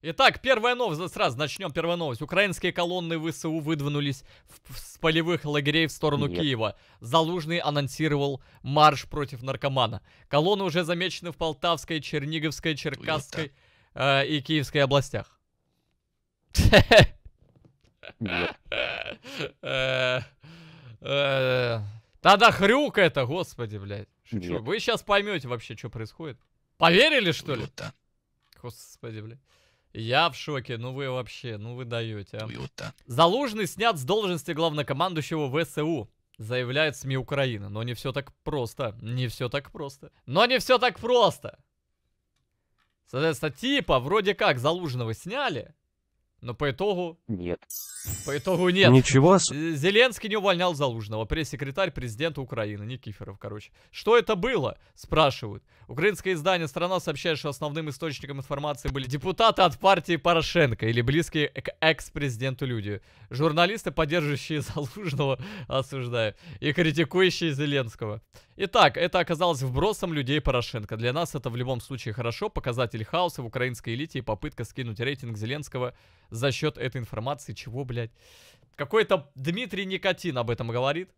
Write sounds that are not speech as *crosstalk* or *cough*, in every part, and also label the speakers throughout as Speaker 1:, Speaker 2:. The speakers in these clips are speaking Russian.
Speaker 1: Итак, первая новость, сразу начнем первую новость. Украинские колонны ВСУ выдвинулись с полевых лагерей в сторону Нет. Киева. Залужный анонсировал марш против наркомана. Колонны уже замечены в Полтавской, Черниговской, Черкасской э, и Киевской областях. *laughs* Э, э, тогда хрюк это, господи, блядь. Вы сейчас поймете вообще, что происходит. Поверили, что ли? Господи, блядь. Я в шоке, ну вы вообще, ну вы даете. А. Залужный снят с должности главнокомандующего ВСУ заявляет СМИ Украины. Но не все так просто. Не все так просто. Но не все так просто. Соответственно, типа, вроде как, Залужного сняли, но по итогу... Нет. По итогу нет. Ничего. Зеленский не увольнял Залужного. Пресс-секретарь президента Украины Никифоров, короче. Что это было? Спрашивают. Украинское издание «Страна» сообщает, что основным источником информации были депутаты от партии Порошенко или близкие к экс-президенту люди. Журналисты, поддерживающие *laughs* Залужного, осуждают. И критикующие Зеленского. Итак, это оказалось вбросом людей Порошенко. Для нас это в любом случае хорошо. Показатель хаоса в украинской элите и попытка скинуть рейтинг Зеленского за счет этой информации. Чего, блядь? Какой-то Дмитрий Никотин об этом говорит.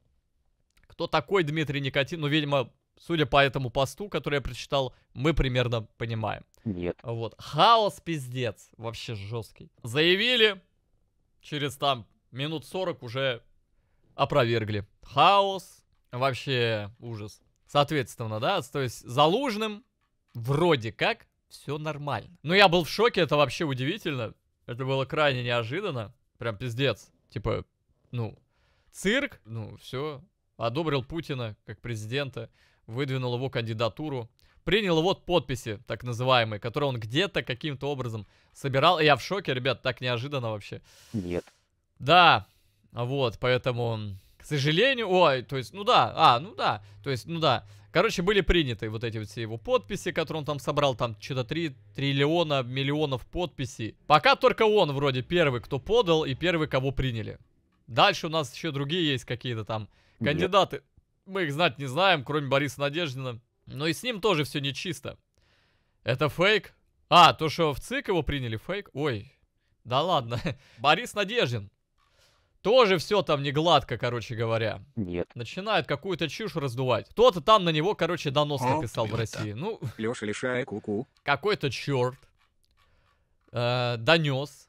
Speaker 1: Кто такой Дмитрий Никотин? Ну, видимо, судя по этому посту, который я прочитал, мы примерно понимаем. Нет. Вот. Хаос пиздец. Вообще жесткий. Заявили. Через там минут 40 уже опровергли. Хаос. Вообще ужас. Соответственно, да, то есть залужным вроде как все нормально. Но я был в шоке, это вообще удивительно. Это было крайне неожиданно. Прям пиздец. Типа, ну, цирк, ну, все. Одобрил Путина как президента, выдвинул его кандидатуру. Принял вот подписи, так называемые, которые он где-то каким-то образом собирал. И я в шоке, ребят, так неожиданно вообще. Нет. Да, вот, поэтому, к сожалению, ой, то есть, ну да, а, ну да, то есть, ну да, Короче, были приняты вот эти вот все его подписи, которые он там собрал, там что-то 3 триллиона миллионов подписей. Пока только он вроде первый, кто подал и первый, кого приняли. Дальше у нас еще другие есть какие-то там кандидаты. Нет. Мы их знать не знаем, кроме Бориса Надеждина. Но и с ним тоже все нечисто. Это фейк. А, то, что в ЦИК его приняли, фейк. Ой, да ладно. *laughs* Борис Надеждин. Тоже все там не гладко, короче говоря. Нет. Начинает какую-то чушь раздувать. Кто-то там на него, короче, донос написал в России. Ну, *laughs* Леша лишая куку. Какой-то черт э, донес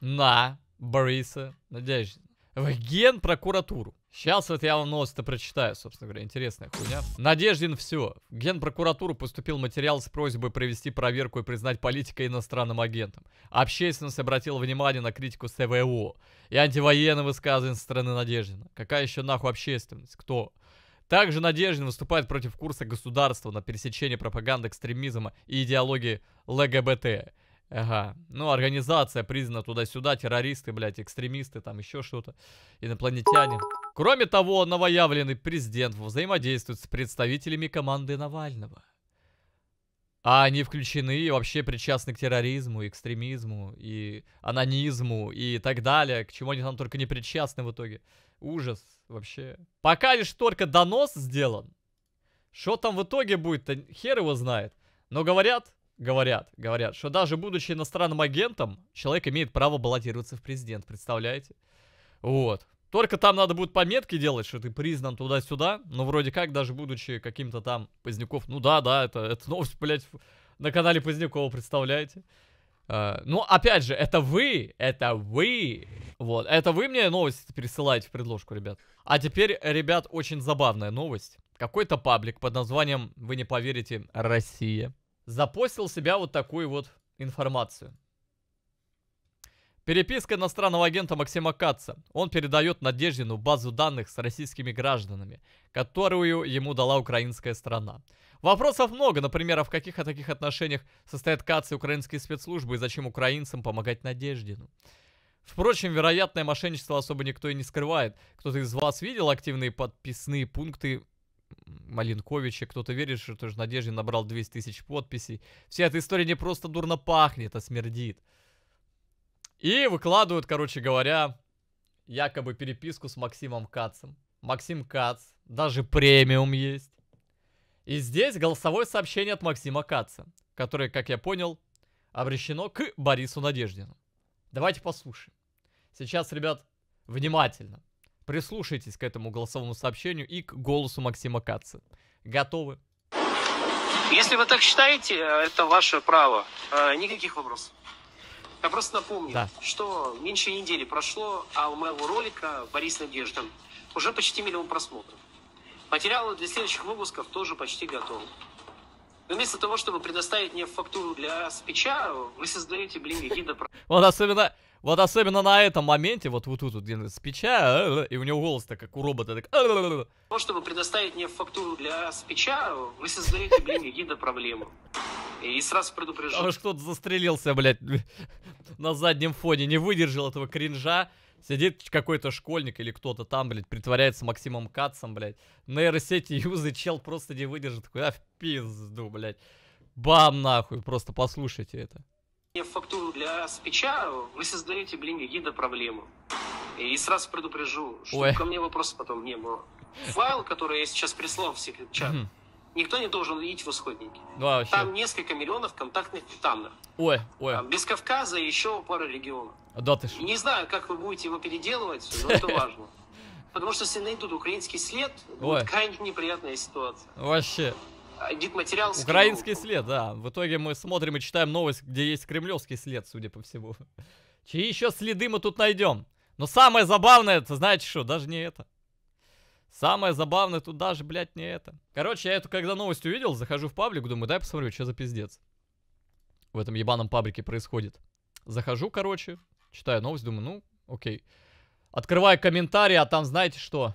Speaker 1: на Бориса, надеюсь, в генпрокуратуру. Сейчас вот я вам новость-то прочитаю, собственно говоря. Интересная хуйня. Надеждин все. В Генпрокуратуру поступил материал с просьбой провести проверку и признать политика иностранным агентом. Общественность обратила внимание на критику СВО и антивоенные высказывания со стороны Надеждина. Какая еще нахуй общественность? Кто? Также Надеждин выступает против курса государства на пересечение пропаганды экстремизма и идеологии ЛГБТ. Ага. Ну, организация признана туда-сюда, террористы, блядь, экстремисты, там еще что-то, инопланетяне. Кроме того, новоявленный президент взаимодействует с представителями команды Навального. А они включены и вообще причастны к терроризму, экстремизму, и анонизму, и так далее, к чему они там только не причастны в итоге. Ужас вообще. Пока лишь только донос сделан. Что там в итоге будет-то, хер его знает. Но говорят, говорят, говорят, что даже будучи иностранным агентом, человек имеет право баллотироваться в президент, представляете? Вот. Только там надо будет пометки делать, что ты признан туда-сюда. Но вроде как, даже будучи каким-то там Поздняков... Ну да, да, это, это новость, блядь, на канале Позднякова, представляете? Uh, ну, опять же, это вы, это вы. Вот, это вы мне новости пересылаете в предложку, ребят. А теперь, ребят, очень забавная новость. Какой-то паблик под названием, вы не поверите, Россия, запостил себя вот такую вот информацию. Переписка иностранного агента Максима Каца. Он передает Надеждину базу данных с российскими гражданами, которую ему дала украинская страна. Вопросов много, например, а в каких о таких отношениях состоят Кац и украинские спецслужбы, и зачем украинцам помогать Надеждину. Впрочем, вероятное мошенничество особо никто и не скрывает. Кто-то из вас видел активные подписные пункты Малинковича, кто-то верит, что тоже Надеждин набрал 200 тысяч подписей. Вся эта история не просто дурно пахнет, а смердит. И выкладывают, короче говоря, якобы переписку с Максимом Кацем. Максим Кац, даже премиум есть. И здесь голосовое сообщение от Максима Каца, которое, как я понял, обращено к Борису Надеждину. Давайте послушаем. Сейчас, ребят, внимательно прислушайтесь к этому голосовому сообщению и к голосу Максима Каца. Готовы?
Speaker 2: Если вы так считаете, э, это ваше право. Э, никаких вопросов. Я просто напомню, да. что меньше недели прошло, а у моего ролика «Борис Надеждин» уже почти миллион просмотров. Материалы для следующих выпусков тоже почти готовы. Но вместо того, чтобы предоставить мне фактуру для спича, вы создаете, блин, какие-то...
Speaker 1: Он особенно... Вот особенно на этом моменте, вот вот тут, вот, где спича, а, а, а, и у него голос так, как у робота, так... Ну,
Speaker 2: чтобы предоставить мне фактуру для спича, вы создаете, блин, какие-то проблемы. И сразу предупреждаю. Аж
Speaker 1: кто-то застрелился, блядь, *laughs* на заднем фоне, не выдержал этого кринжа. Сидит какой-то школьник или кто-то там, блядь, притворяется Максимом Кацом, блядь. Нейросети юзы, чел просто не выдержит. Куда в пизду, блядь. Бам, нахуй, просто послушайте это
Speaker 2: фактуру для спича, вы создаете, блин, гида проблему. И сразу предупрежу, что Ой. ко мне вопросов потом не было. Файл, который я сейчас прислал в секрет-чат, никто не должен видеть в исходнике. Ну, а Там несколько миллионов контактных титанов.
Speaker 1: Ой, ой. Там,
Speaker 2: без Кавказа и еще пара регионов. Да ты ж. Не знаю, как вы будете его переделывать, но это *laughs* важно. Потому что если найдут украинский след, будет крайне неприятная ситуация.
Speaker 1: Вообще
Speaker 2: гид-материал... Украинский
Speaker 1: след, да. В итоге мы смотрим и читаем новость, где есть кремлевский след, судя по всему. *laughs* Чьи еще следы мы тут найдем? Но самое забавное, это знаете что, даже не это. Самое забавное тут даже, блядь, не это. Короче, я эту когда новость увидел, захожу в паблик, думаю, дай посмотрю, что за пиздец в этом ебаном паблике происходит. Захожу, короче, читаю новость, думаю, ну, окей. Открываю комментарии, а там знаете что?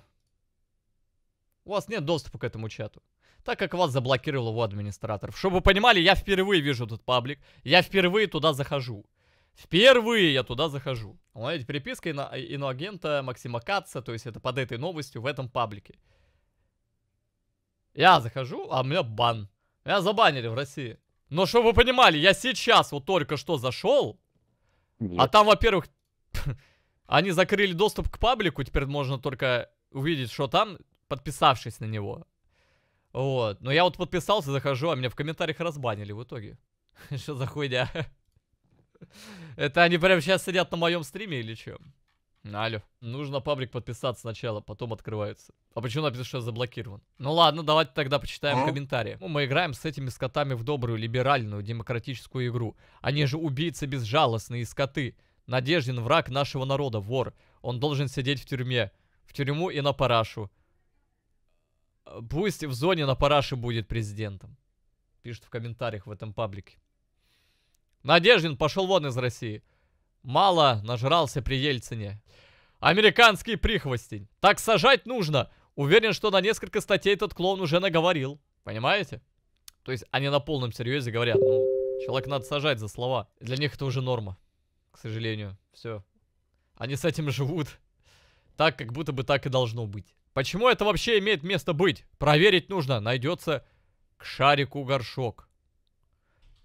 Speaker 1: У вас нет доступа к этому чату так как вас заблокировал его администратор. Чтобы вы понимали, я впервые вижу этот паблик, я впервые туда захожу. Впервые я туда захожу. У меня переписка ино иноагента Максима Каца, то есть это под этой новостью в этом паблике. Я захожу, а у меня бан. Меня забанили в России. Но чтобы вы понимали, я сейчас вот только что зашел, а Нет. а там, во-первых, *laughs* они закрыли доступ к паблику, теперь можно только увидеть, что там, подписавшись на него. Вот. Но я вот подписался, захожу, а меня в комментариях разбанили в итоге. *laughs* Что за хуйня? *laughs* Это они прям сейчас сидят на моем стриме или что? Алло. Нужно паблик подписаться сначала, потом открывается. А почему написано, что я заблокирован? Ну ладно, давайте тогда почитаем комментарии. Ну, мы играем с этими скотами в добрую, либеральную, демократическую игру. Они же убийцы безжалостные скоты. Надежден враг нашего народа, вор. Он должен сидеть в тюрьме. В тюрьму и на парашу. Э, пусть в зоне на параше будет президентом. Пишут в комментариях в этом паблике. Надеждин пошел вон из России. Мало нажрался при Ельцине. Американский прихвостень. Так сажать нужно. Уверен, что на несколько статей этот клоун уже наговорил. Понимаете? То есть они на полном серьезе говорят, ну, человек надо сажать за слова. Для них это уже норма. К сожалению. Все. Они с этим живут. Так, как будто бы так и должно быть. Почему это вообще имеет место быть? Проверить нужно. Найдется к шарику горшок.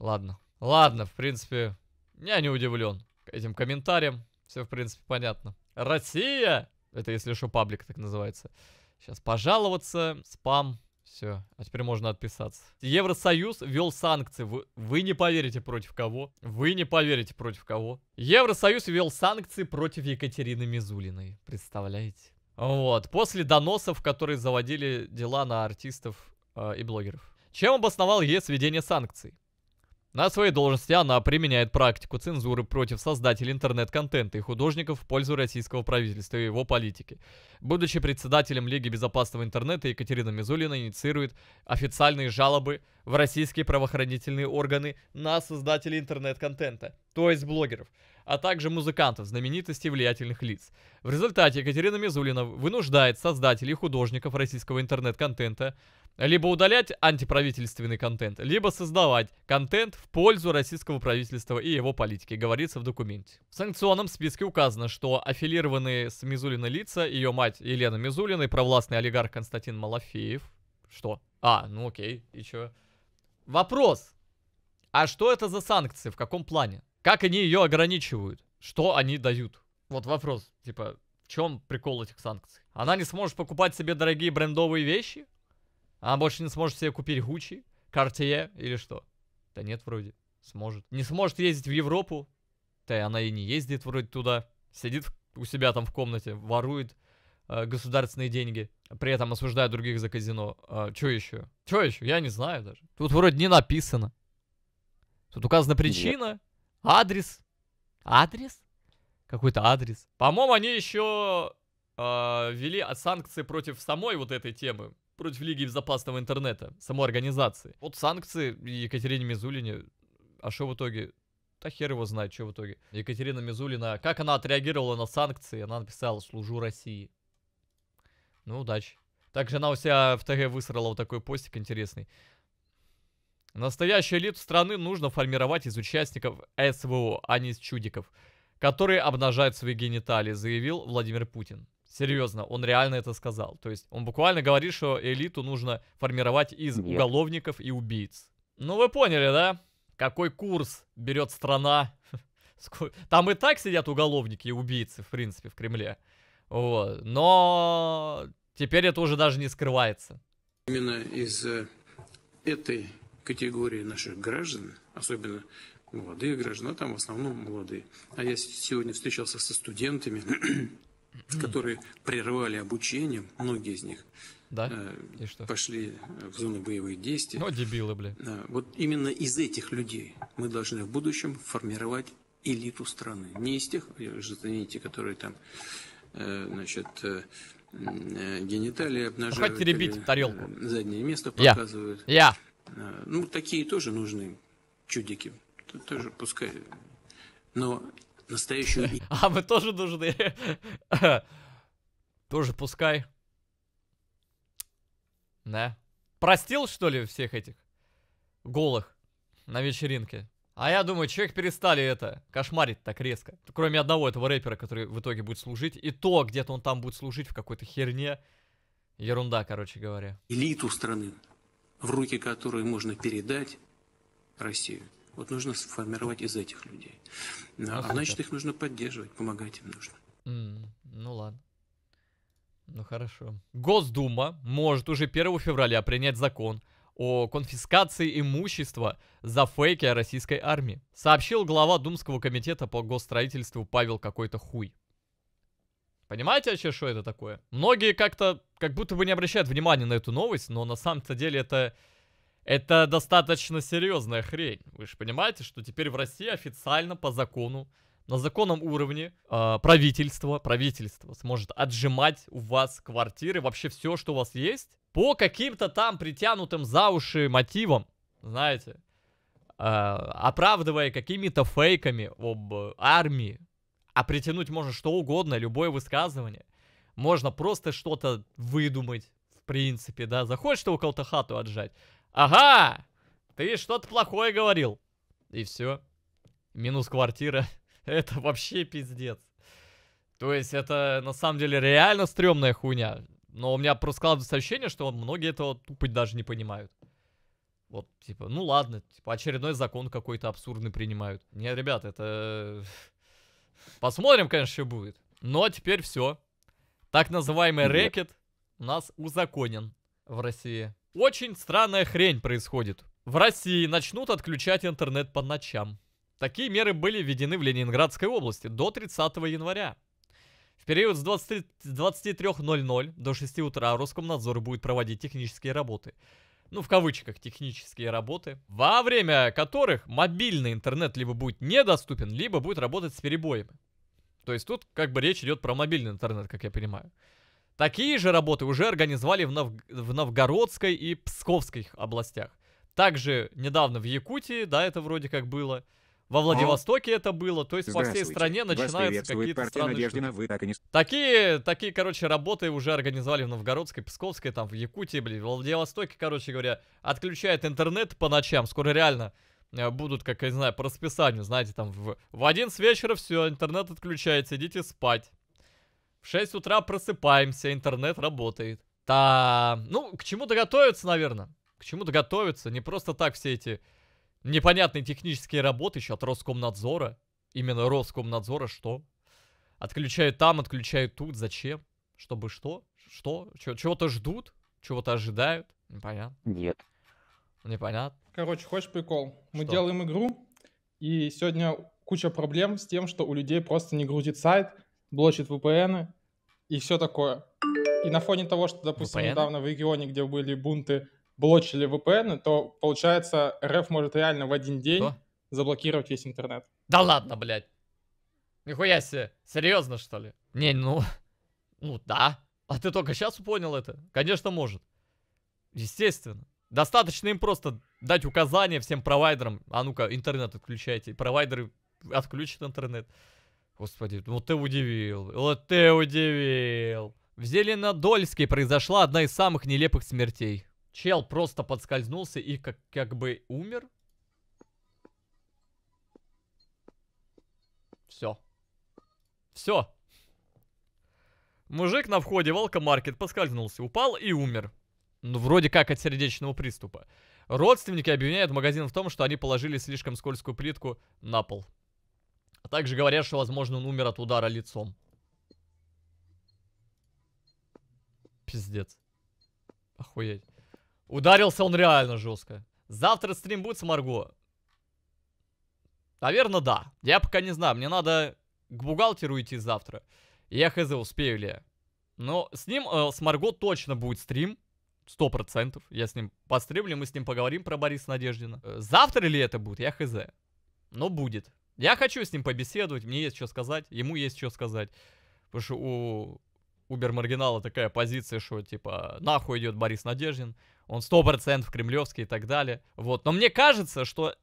Speaker 1: Ладно. Ладно, в принципе, я не удивлен этим комментарием. Все, в принципе, понятно. Россия! Это, если что, паблик так называется. Сейчас пожаловаться, спам, все. А теперь можно отписаться. Евросоюз ввел санкции. Вы, вы не поверите против кого. Вы не поверите против кого. Евросоюз ввел санкции против Екатерины Мизулиной. Представляете? Вот. После доносов, которые заводили дела на артистов э, и блогеров. Чем обосновал ЕС введение санкций? На своей должности она применяет практику цензуры против создателей интернет-контента и художников в пользу российского правительства и его политики. Будучи председателем Лиги безопасного интернета, Екатерина Мизулина инициирует официальные жалобы в российские правоохранительные органы на создателей интернет-контента, то есть блогеров а также музыкантов, знаменитостей и влиятельных лиц. В результате Екатерина Мизулина вынуждает создателей и художников российского интернет-контента либо удалять антиправительственный контент, либо создавать контент в пользу российского правительства и его политики, говорится в документе. В санкционном списке указано, что аффилированные с Мизулиной лица, ее мать Елена Мизулина и провластный олигарх Константин Малафеев. Что? А, ну окей, и чё? Вопрос. А что это за санкции? В каком плане? Как они ее ограничивают? Что они дают? Вот вопрос, типа, в чем прикол этих санкций? Она не сможет покупать себе дорогие брендовые вещи? Она больше не сможет себе купить Гуччи, Cartier или что? Да нет, вроде, сможет. Не сможет ездить в Европу? Да она и не ездит вроде туда. Сидит у себя там в комнате, ворует э, государственные деньги, при этом осуждая других за казино. Э, чё еще? Что еще? Я не знаю даже. Тут вроде не написано. Тут указана причина, Нет. Адрес. Адрес? Какой-то адрес. По-моему, они еще а, э, санкции против самой вот этой темы. Против Лиги безопасного интернета, самой организации. Вот санкции Екатерине Мизулине. А что в итоге? Да хер его знает, что в итоге. Екатерина Мизулина, как она отреагировала на санкции? Она написала «Служу России». Ну, удачи. Также она у себя в ТГ высрала вот такой постик интересный. Настоящую элиту страны нужно формировать из участников СВО, а не из чудиков, которые обнажают свои гениталии, заявил Владимир Путин. Серьезно, он реально это сказал. То есть он буквально говорит, что элиту нужно формировать из Нет. уголовников и убийц. Ну вы поняли, да? Какой курс берет страна? *laughs* Там и так сидят уголовники и убийцы, в принципе, в Кремле. Вот. Но теперь это уже даже не скрывается.
Speaker 2: Именно из э, этой категории наших граждан, особенно молодые граждане, а там в основном молодые. А я сегодня встречался со студентами, *clears throat* которые прервали обучение, многие из них. Да? Э, что? Пошли в зону боевых действий. Ну, дебилы, бля. Да, вот именно из этих людей мы должны в будущем формировать элиту страны. Не из тех, извините, которые там, э, значит, э, э гениталии обнажают. Хватит ребить э, тарелку. Заднее место показывают. Я. Я. Э, ну, такие тоже нужны чудики. тоже пускай. Но настоящую... *laughs*
Speaker 1: А мы тоже нужны. *laughs* Тоже пускай. Да. Простил, что ли, всех этих голых на вечеринке? А я думаю, человек перестали это кошмарить так резко. Кроме одного этого рэпера, который в итоге будет служить. И то где-то он там будет служить в какой-то херне. Ерунда, короче говоря.
Speaker 2: Элиту страны в руки которой можно передать Россию. Вот нужно сформировать из этих людей. Ну, а, а значит, их нужно поддерживать, помогать им нужно.
Speaker 1: Mm, ну ладно. Ну хорошо. Госдума может уже 1 февраля принять закон о конфискации имущества за фейки о российской армии, сообщил глава Думского комитета по госстроительству Павел какой-то хуй. Понимаете вообще, что это такое? Многие как-то, как будто бы не обращают внимания на эту новость, но на самом-то деле это... Это достаточно серьезная хрень. Вы же понимаете, что теперь в России официально по закону, на законном уровне э, правительство, правительство сможет отжимать у вас квартиры, вообще все, что у вас есть, по каким-то там притянутым за уши мотивам, знаете, э, оправдывая какими-то фейками об армии, а притянуть можно что угодно, любое высказывание. Можно просто что-то выдумать, в принципе, да. Захочешь ты у кого-то хату отжать? Ага! Ты что-то плохое говорил. И все. Минус квартира. *laughs* это вообще пиздец. То есть это на самом деле реально стрёмная хуйня. Но у меня просто складывается ощущение, что многие этого тупо даже не понимают. Вот, типа, ну ладно, типа очередной закон какой-то абсурдный принимают. Не, ребят, это... Посмотрим, конечно, что будет. Но теперь все. Так называемый Нет. рэкет у нас узаконен в России. Очень странная хрень происходит. В России начнут отключать интернет по ночам. Такие меры были введены в Ленинградской области до 30 января. В период с 23.00 до 6 утра Роскомнадзор будет проводить технические работы ну в кавычках технические работы, во время которых мобильный интернет либо будет недоступен, либо будет работать с перебоями. То есть тут как бы речь идет про мобильный интернет, как я понимаю. Такие же работы уже организовали в, Нов... в Новгородской и Псковской областях. Также недавно в Якутии, да, это вроде как было. Во Владивостоке О, это было, то есть по всей стране начинаются какие-то странные Надеждина, вы так и не... Такие, такие, короче, работы уже организовали в Новгородской, Псковской, там, в Якутии, блин, в Владивостоке, короче говоря, отключает интернет по ночам, скоро реально э, будут, как, я не знаю, по расписанию, знаете, там, в, в 11 вечера все, интернет отключается, идите спать. В 6 утра просыпаемся, интернет работает. Та, ну, к чему-то готовятся, наверное, к чему-то готовятся, не просто так все эти непонятные технические работы еще от Роскомнадзора. Именно Роскомнадзора что? Отключают там, отключают тут. Зачем? Чтобы что? Что? Чего-то ждут? Чего-то ожидают? Непонятно. Нет. Непонятно. Короче, хочешь прикол? Что? Мы делаем игру, и сегодня куча проблем с тем,
Speaker 2: что у людей просто не грузит сайт, блочит VPN и все такое. И на фоне того, что, допустим, VPN? недавно в регионе, где были бунты блочили VPN, то
Speaker 1: получается РФ может реально в один день Что? заблокировать весь интернет. Да ладно, блядь. Нихуя себе. Серьезно, что ли? Не, ну... *laughs* Ну да. А ты только сейчас понял это? Конечно, может. Естественно. Достаточно им просто дать указание всем провайдерам. А ну-ка, интернет отключайте. Провайдеры отключат интернет. Господи, ну ты удивил. Вот ты удивил. В Зеленодольске произошла одна из самых нелепых смертей. Чел просто подскользнулся и как, как бы умер. Все. Все. Мужик на входе в алкомаркет подскользнулся, упал и умер. Ну, вроде как от сердечного приступа. Родственники обвиняют магазин в том, что они положили слишком скользкую плитку на пол. А также говорят, что, возможно, он умер от удара лицом. Пиздец. Охуеть. Ударился он реально жестко. Завтра стрим будет с Марго? Наверное, да. Я пока не знаю. Мне надо к бухгалтеру идти завтра. Я хз, успею ли я. Но с ним, э, с Марго точно будет стрим. Сто процентов. Я с ним постримлю, мы с ним поговорим про Бориса Надеждина. Э, завтра ли это будет? Я хз. Но будет. Я хочу с ним побеседовать, мне есть что сказать, ему есть что сказать. Потому что у убер-маргинала такая позиция, что типа нахуй идет Борис Надеждин, он 100% кремлевский и так далее. Вот, но мне кажется, что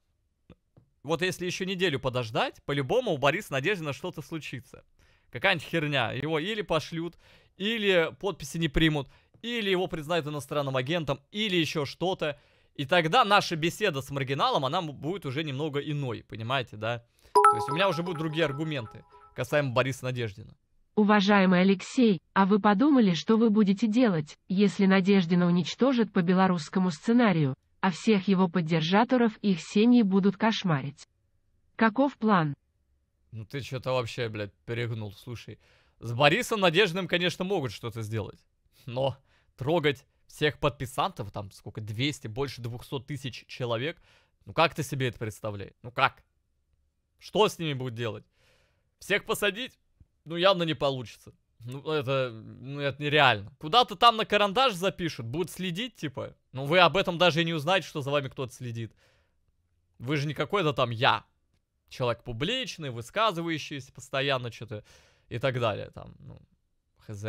Speaker 1: вот если еще неделю подождать, по-любому у Бориса Надеждина что-то случится. Какая-нибудь херня. Его или пошлют, или подписи не примут, или его признают иностранным агентом, или еще что-то. И тогда наша беседа с маргиналом, она будет уже немного иной, понимаете, да? То есть у меня уже будут другие аргументы касаемо Бориса Надеждина.
Speaker 2: Уважаемый Алексей, а вы подумали, что вы будете делать, если Надеждина уничтожит по белорусскому сценарию, а всех его поддержаторов их семьи будут кошмарить? Каков план?
Speaker 1: Ну ты что-то вообще, блядь, перегнул, слушай. С Борисом Надеждным, конечно, могут что-то сделать, но трогать всех подписантов, там сколько, 200, больше 200 тысяч человек, ну как ты себе это представляешь? Ну как? Что с ними будет делать? Всех посадить? ну, явно не получится. Ну, это, ну, это нереально. Куда-то там на карандаш запишут, будут следить, типа. Ну, вы об этом даже и не узнаете, что за вами кто-то следит. Вы же не какой-то там я. Человек публичный, высказывающийся постоянно что-то и так далее. Там, ну, хз.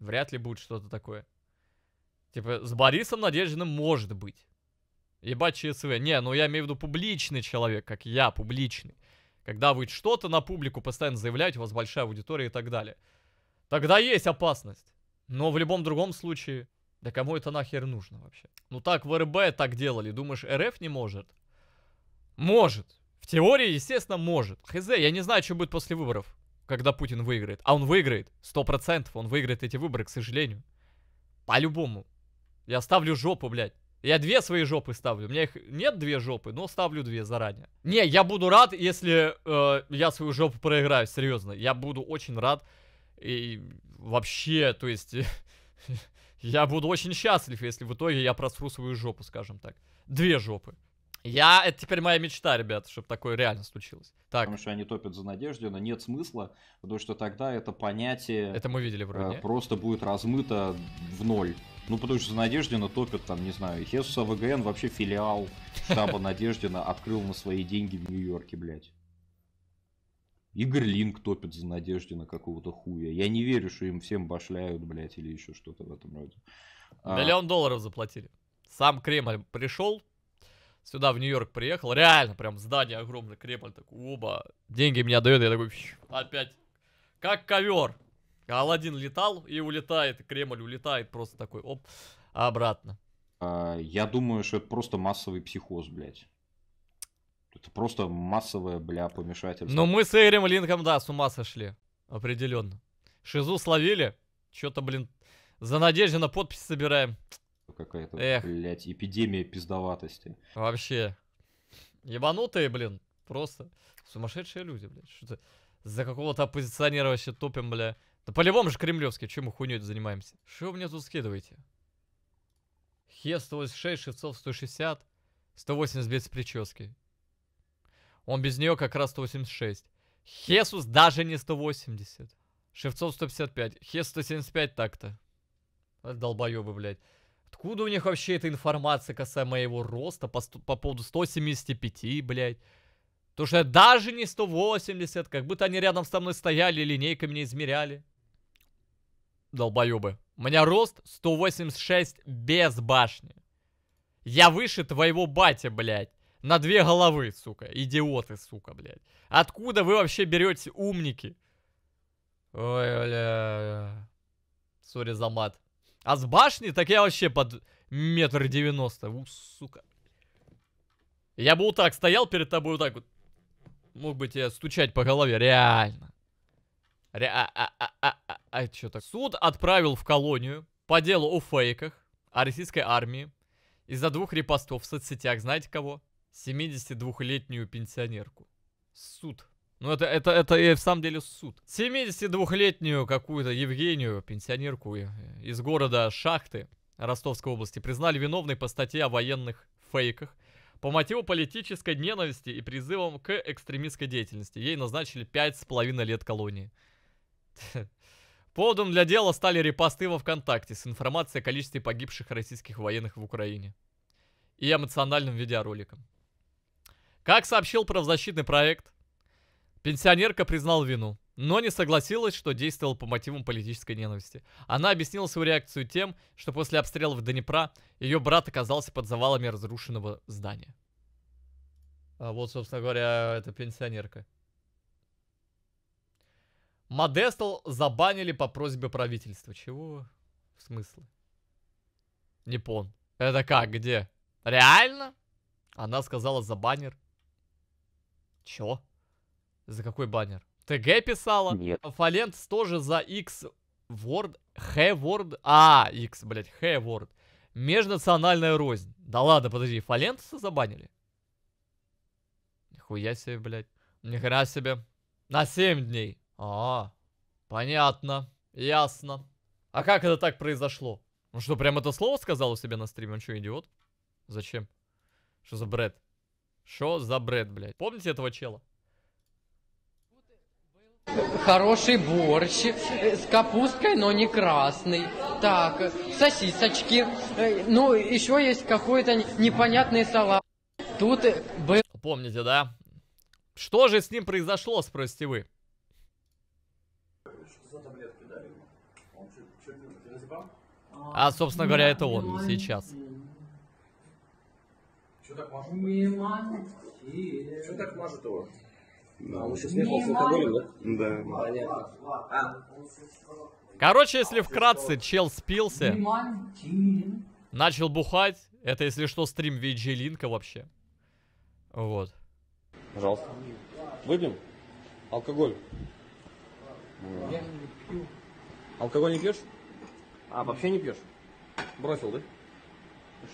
Speaker 1: Вряд ли будет что-то такое. Типа, с Борисом Надеждиным может быть. Ебать ЧСВ. Не, ну я имею в виду публичный человек, как я, публичный. Когда вы что-то на публику постоянно заявляете, у вас большая аудитория и так далее. Тогда есть опасность. Но в любом другом случае, да кому это нахер нужно вообще? Ну так в РБ так делали. Думаешь, РФ не может? Может. В теории, естественно, может. Хз, я не знаю, что будет после выборов, когда Путин выиграет. А он выиграет. Сто процентов он выиграет эти выборы, к сожалению. По-любому. Я ставлю жопу, блядь. Я две свои жопы ставлю. У меня их нет две жопы, но ставлю две заранее. Не, я буду рад, если э, я свою жопу проиграю, серьезно. Я буду очень рад. И вообще, то есть... *laughs* я буду очень счастлив, если в итоге я просру свою жопу, скажем так. Две жопы. Я, это теперь моя мечта, ребят, чтобы такое реально случилось. Так. Потому что они топят за надежду, но нет смысла, потому что тогда это понятие... Это мы видели вроде. Э, просто будет размыто в ноль. Ну, потому что Надеждина топят там, не знаю, Хесуса ВГН вообще филиал штаба Надеждина открыл на свои деньги в Нью-Йорке, блядь.
Speaker 2: Игорь Линк топит за Надеждина какого-то хуя. Я не верю, что им всем башляют, блядь, или
Speaker 1: еще что-то в этом роде. А, Миллион а... долларов заплатили. Сам Кремль пришел, сюда в Нью-Йорк приехал. Реально, прям здание огромное, Кремль такой, оба, деньги мне дает, я такой, опять, как ковер. А Алладин летал и улетает, Кремль улетает просто такой, оп, обратно. А, я думаю, что это просто массовый психоз, блядь. Это просто массовое, бля, помешательство. Но ну, мы с Эрим Линком, да, с ума сошли. Определенно. Шизу словили. Что-то, блин, за надежды на подпись собираем. Какая-то, Эх. блядь, эпидемия пиздоватости. Вообще. Ебанутые, блин. Просто сумасшедшие люди, блядь. Что-то за какого-то оппозиционера вообще топим, бля. Да по-любому же кремлевский, чем мы хуйней занимаемся? Что вы мне тут скидываете? Хе 186, Шевцов 160, 180 без прически. Он без нее как раз 186. Хесус даже не 180. Шевцов 155. Хес 175 так-то. Долбоебы, блядь. Откуда у них вообще эта информация касаемо моего роста по, по поводу 175, блядь? То, что я даже не 180, как будто они рядом со мной стояли, линейками не измеряли долбоебы. У меня рост 186 без башни. Я выше твоего батя, блядь. На две головы, сука. Идиоты, сука, блядь. Откуда вы вообще берете умники? Ой, бля. Сори за мат. А с башни так я вообще под метр девяносто. У, сука. Я бы вот так стоял перед тобой, вот так вот. Мог бы тебя стучать по голове, реально. Ре а, а, а, а, а, а, а что так? Суд отправил в колонию по делу о фейках о российской армии из-за двух репостов в соцсетях, знаете кого? 72-летнюю пенсионерку. Суд. Ну это, это, это и в самом деле суд. 72-летнюю какую-то Евгению, пенсионерку э, из города Шахты Ростовской области, признали виновной по статье о военных фейках по мотиву политической ненависти и призывам к экстремистской деятельности. Ей назначили 5,5 лет колонии. *laughs* Поводом для дела стали репосты во ВКонтакте с информацией о количестве погибших российских военных в Украине и эмоциональным видеороликом. Как сообщил правозащитный проект, пенсионерка признал вину, но не согласилась, что действовал по мотивам политической ненависти. Она объяснила свою реакцию тем, что после обстрелов Днепра ее брат оказался под завалами разрушенного здания. А вот, собственно говоря, эта пенсионерка. Модестл забанили по просьбе правительства. Чего? В смысле? Непон. Это как, где? Реально? Она сказала за баннер. Чё? За какой баннер? ТГ писала? Нет. Фалентс тоже за X Word, H Word, а, X, блядь, H Word. Межнациональная рознь. Да ладно, подожди, Фалентса забанили? Нихуя себе, блядь. Нихера себе. На 7 дней. А, понятно, ясно. А как это так произошло? Ну что, прям это слово сказал у себя на стриме? Он что, идиот? Зачем? Что за бред? Что за бред, блядь? Помните этого чела?
Speaker 2: Хороший борщ с капусткой, но не красный. Так, сосисочки. Э, ну, еще есть какой-то непонятный салат.
Speaker 1: Тут э, был... Помните, да? Что же с ним произошло, спросите вы?
Speaker 2: А, собственно говоря, это он сейчас. Что так мажут? Что так мажут его?
Speaker 1: А он сейчас смешался с алкоголем, да? Да.
Speaker 2: Понятно. А.
Speaker 1: Короче, если вкратце, чел спился, начал бухать, это, если что, стрим VG Линка вообще. Вот. Пожалуйста. Выпьем? Алкоголь. Я
Speaker 2: не пью. Алкоголь не пьешь? А, вообще не пьешь? Бросил, да?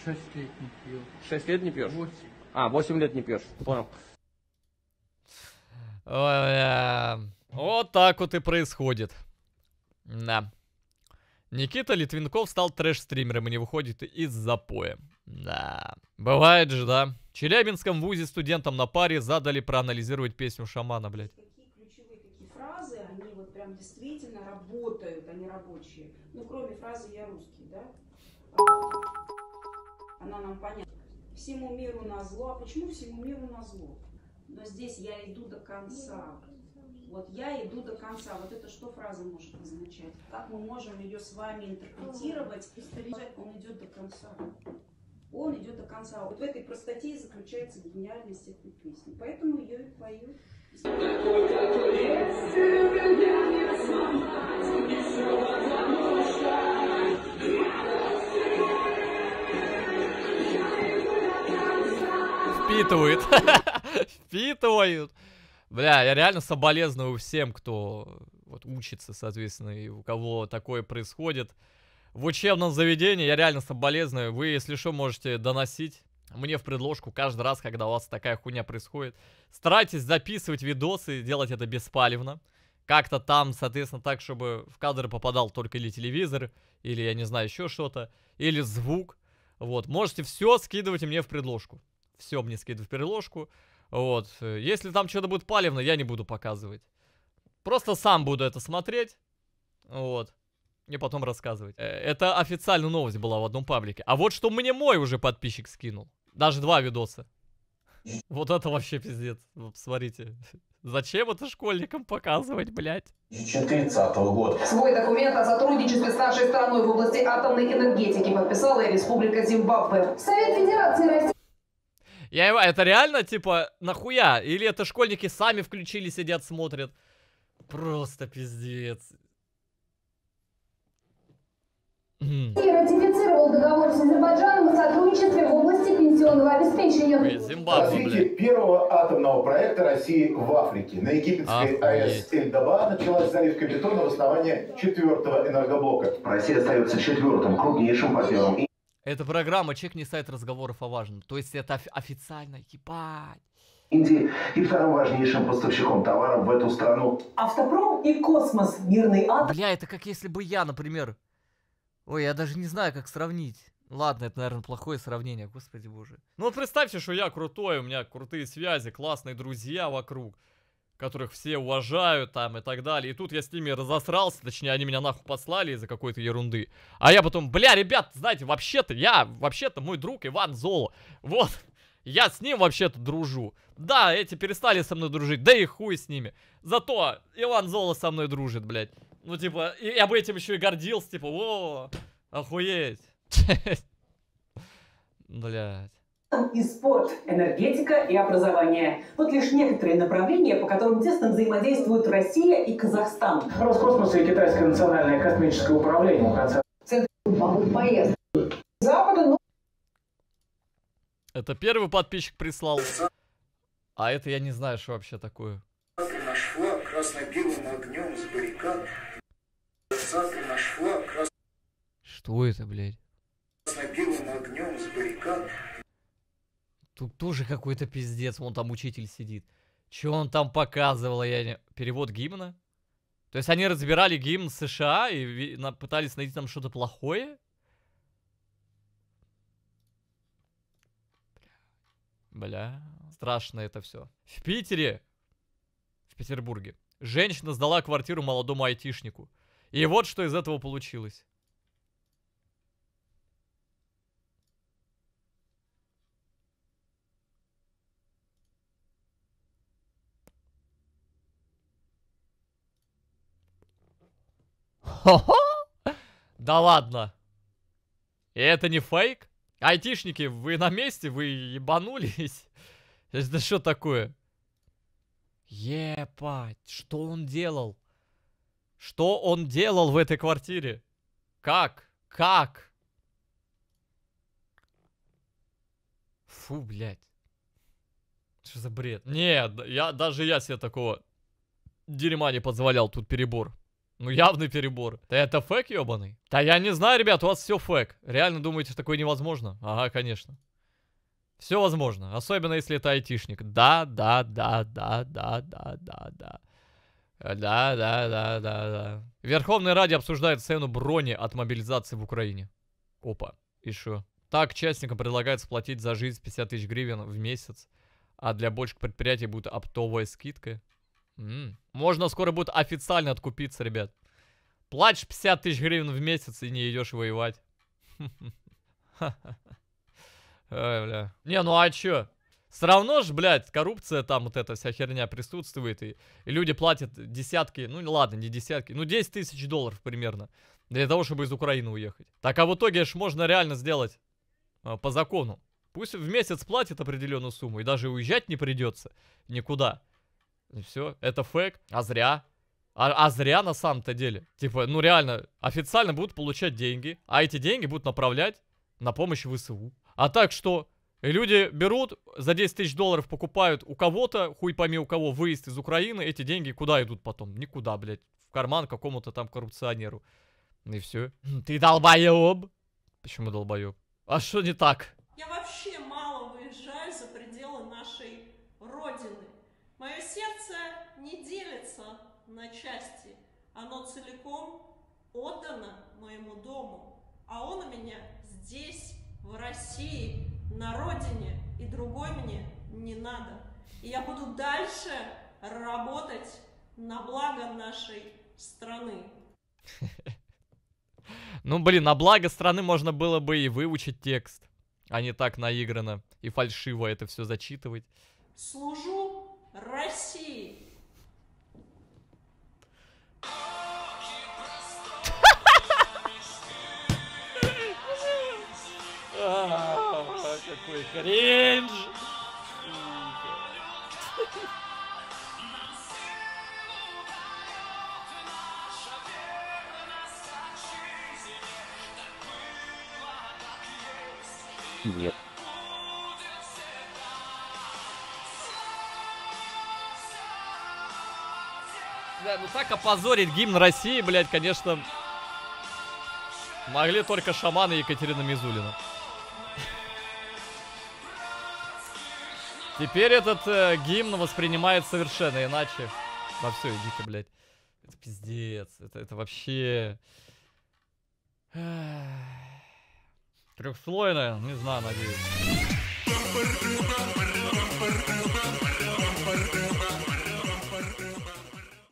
Speaker 2: Шесть лет не пью. Шесть лет не пьешь? Восемь. А, восемь лет не пьешь. Понял.
Speaker 1: Вот так вот и происходит. Да. Никита Литвинков стал трэш-стримером и не выходит из запоя. Да. Бывает же, да. В Челябинском вузе студентам на паре задали проанализировать песню шамана, блядь. Какие
Speaker 2: ключевые какие фразы, они вот прям действительно работают, они рабочие ну, кроме фразы «я русский», да? А, она нам понятна. Всему миру на зло. А почему всему миру на зло? Но здесь я иду до конца. Вот я иду до конца. Вот это что фраза может означать? Как мы можем ее с вами интерпретировать? Он идет до конца. Он идет до конца. Вот в этой простоте и заключается гениальность этой песни. Поэтому ее и поют. если меня не сломать, не сорвать,
Speaker 1: впитывает. *laughs* Впитывают. Бля, я реально соболезную всем, кто вот учится, соответственно, и у кого такое происходит. В учебном заведении я реально соболезную. Вы, если что, можете доносить мне в предложку каждый раз, когда у вас такая хуйня происходит. Старайтесь записывать видосы, делать это беспалевно. Как-то там, соответственно, так, чтобы в кадры попадал только или телевизор, или, я не знаю, еще что-то, или звук. Вот, можете все скидывать мне в предложку. Все мне скидывает в переложку. Вот. Если там что-то будет палевно, я не буду показывать. Просто сам буду это смотреть. Вот. И потом рассказывать. Э, это официальная новость была в одном паблике. А вот что мне мой уже подписчик скинул. Даже два видоса. Вот это вообще пиздец. Вы посмотрите. Зачем это школьникам показывать, блядь?
Speaker 2: 2030 -го года. Свой документ о сотрудничестве с нашей страной в области атомной энергетики подписала и Республика Зимбабве. Совет Федерации
Speaker 1: я его... Это реально, типа, нахуя? Или это школьники сами включили, сидят, смотрят? Просто пиздец.
Speaker 2: Ратифицировал договор с Азербайджаном о сотрудничестве в области пенсионного обеспечения. Зимбабве, Развитие первого атомного проекта России в Африке. На египетской АЭС Эльдаба началась заливка бетона в основании четвертого энергоблока. Россия остается четвертым крупнейшим партнером
Speaker 1: это программа «Чек не сайт разговоров о важном». То есть это оф- официально, ебать.
Speaker 2: Индии и вторым важнейшим поставщиком товаров в эту
Speaker 1: страну. Автопром и космос, мирный ад. Бля, это как если бы я, например... Ой, я даже не знаю, как сравнить. Ладно, это, наверное, плохое сравнение, господи боже. Ну вот представьте, что я крутой, у меня крутые связи, классные друзья вокруг которых все уважают там и так далее. И тут я с ними разосрался, точнее, они меня нахуй послали из-за какой-то ерунды. А я потом, бля, ребят, знаете, вообще-то я, вообще-то мой друг Иван Золо. Вот, я с ним вообще-то дружу. Да, эти перестали со мной дружить, да и хуй с ними. Зато Иван Золо со мной дружит, блядь. Ну, типа, и я бы этим еще и гордился, типа, о, охуеть. *laughs* Блядь и
Speaker 2: спорт, энергетика и образование. Вот лишь некоторые направления, по которым тесно взаимодействуют Россия и Казахстан.
Speaker 1: Роскосмос и Китайское национальное космическое управление.
Speaker 2: Ну,
Speaker 1: это первый подписчик прислал. А это я не знаю, что вообще такое.
Speaker 2: Нашла красно-белым огнем с баррикад. Нашла крас...
Speaker 1: Что это, блядь? Красно-белым огнем с баррикад. Тут тоже какой-то пиздец, вон там учитель сидит. Че он там показывал? А я не... Перевод гимна? То есть они разбирали гимн США и пытались найти там что-то плохое? Бля, страшно это все. В Питере, в Петербурге, женщина сдала квартиру молодому айтишнику. И вот что из этого получилось. Хо-хо! Да ладно. И это не фейк? Айтишники, вы на месте? Вы ебанулись? Это что такое? Епать, что он делал? Что он делал в этой квартире? Как? Как? Фу, блядь. Что за бред? Нет, я, даже я себе такого дерьма не позволял, тут перебор. Ну явный перебор. Да это фэк ебаный. Да я не знаю, ребят, у вас все фэк. Реально думаете, что такое невозможно? Ага, конечно. Все возможно, особенно если это айтишник. Да, да, да, да, да, да, да, да. Да, да, да, да, да. Верховный Ради обсуждает цену брони от мобилизации в Украине. Опа, и шо? Так частникам предлагается платить за жизнь 50 тысяч гривен в месяц, а для больших предприятий будет оптовая скидка. М -м. Можно скоро будет официально откупиться, ребят. Плачь 50 тысяч гривен в месяц и не идешь воевать. *laughs* Не, ну а чё? Все равно ж, блядь, коррупция там вот эта вся херня присутствует. И, и люди платят десятки, ну ладно, не десятки, ну 10 тысяч долларов примерно. Для того, чтобы из Украины уехать. Так, а в итоге ж можно реально сделать э, по закону. Пусть в месяц платит определенную сумму и даже уезжать не придется никуда. И все, это фейк, а зря. А, а зря на самом-то деле. Типа, ну реально, официально будут получать деньги, а эти деньги будут направлять на помощь ВСУ. А так что, люди берут, за 10 тысяч долларов покупают у кого-то, хуй пойми у кого, выезд из Украины, эти деньги куда идут потом? Никуда, блядь. В карман какому-то там коррупционеру. И все. Ты долбоеб! Почему долбоеб? А что не так? Я
Speaker 2: вообще не делится на части, оно целиком отдано моему дому, а он у меня здесь, в России, на родине, и другой мне не надо. И я буду дальше работать на благо нашей страны. *laughs*
Speaker 1: Ну, блин, на благо страны можно было бы и выучить текст, а не так наиграно и фальшиво это все зачитывать.
Speaker 2: Служу России. Кринж! Нет.
Speaker 1: Да, ну так опозорить гимн России, блядь, конечно, могли только шаманы Екатерина Мизулина. Теперь этот э, гимн воспринимает совершенно иначе. Во все, иди ты, блядь. Это пиздец. Это, это вообще... Трехслойная? Не знаю, надеюсь.